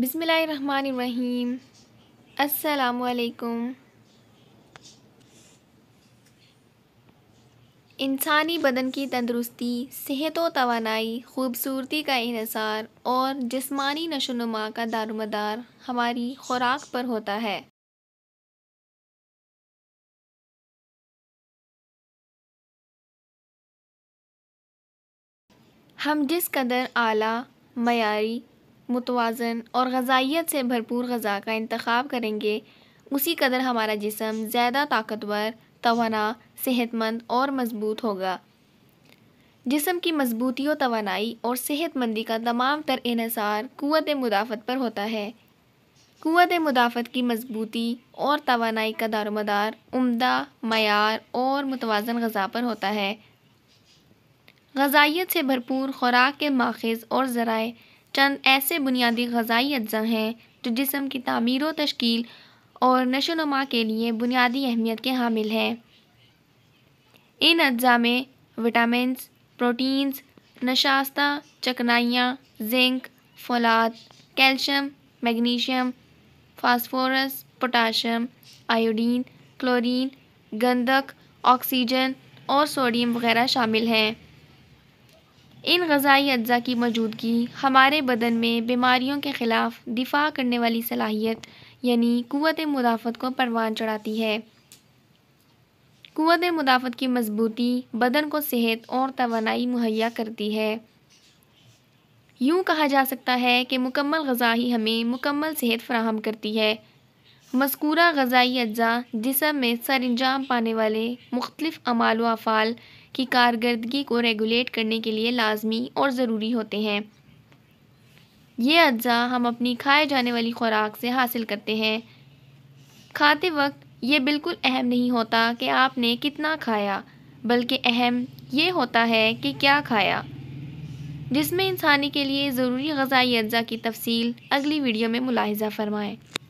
बिसमीम असलकुम इंसानी बदन की तंदरुस्ती सेहत व तोानाई खूबसूरती का इसार और जिस्मानी नशोनुमा का दारदार हमारी खुराक पर होता है हम जिस कदर आला मयारी मुतवाजन और गजाइत से भरपूर गज़ा का इंतखब करेंगे उसी कदर हमारा जिसम ज़्यादा ताकतवर तोना सेहतमंद और मज़बूत होगा जिसम की मजबूती और तोानाई और सेहतमंदी का तमाम तर इसार क़त मुदाफ़त पर होता है क़त मुदाफ़त की मजबूती और तोानाई का दारमदार उमदा मैार और मुतवाजन गज़ा पर होता है गजाइत से भरपूर खुराक के माखज़ और ज़रा चंद ऐसे बुनियादी गज़ाई अज्जा हैं जो जिसम की तमीर व तश्कील और नशोनमा के लिए बुनियादी अहमियत के हामिल हैं इन अज्जा में विटामिन प्रोटीन्स नशास्ता चकनाइयाँ जिंक फलाद calcium magnesium phosphorus potassium iodine chlorine गंधक ऑक्सीजन और सोडियम वगैरह शामिल हैं इन गज़ाई अज्जा की मौजूदगी हमारे बदन में बीमारियों के ख़िलाफ़ दिफा करने वाली सलाहियत यानी क़वत मुदाफ़त को परवान चढ़ाती है क़वत मुदाफ़त की मजबूती बदन को सेहत और तोानाई मुहैया करती है यूँ कहा जा सकता है कि मुकम्मल गज़ा ही हमें मुकम्मल सेहत फ्राहम करती है मस्कूरा गज़ाई अज्जा जिसम में सरंजाम पाने वाले मुख्तलिफ़ अमाल वफ़ाल अफ़ाल की कारकर्दगी को रेगुलेट करने के लिए लाजमी और ज़रूरी होते हैं ये अज्जा हम अपनी खाए जाने वाली खुराक से हासिल करते हैं खाते वक्त ये बिल्कुल अहम नहीं होता कि आपने कितना खाया बल्कि अहम ये होता है कि क्या खाया जिसमें इंसानी के लिए ज़रूरी गज़ाई अज्जा की तफसील अगली वीडियो में मुलाहजा फरमाएँ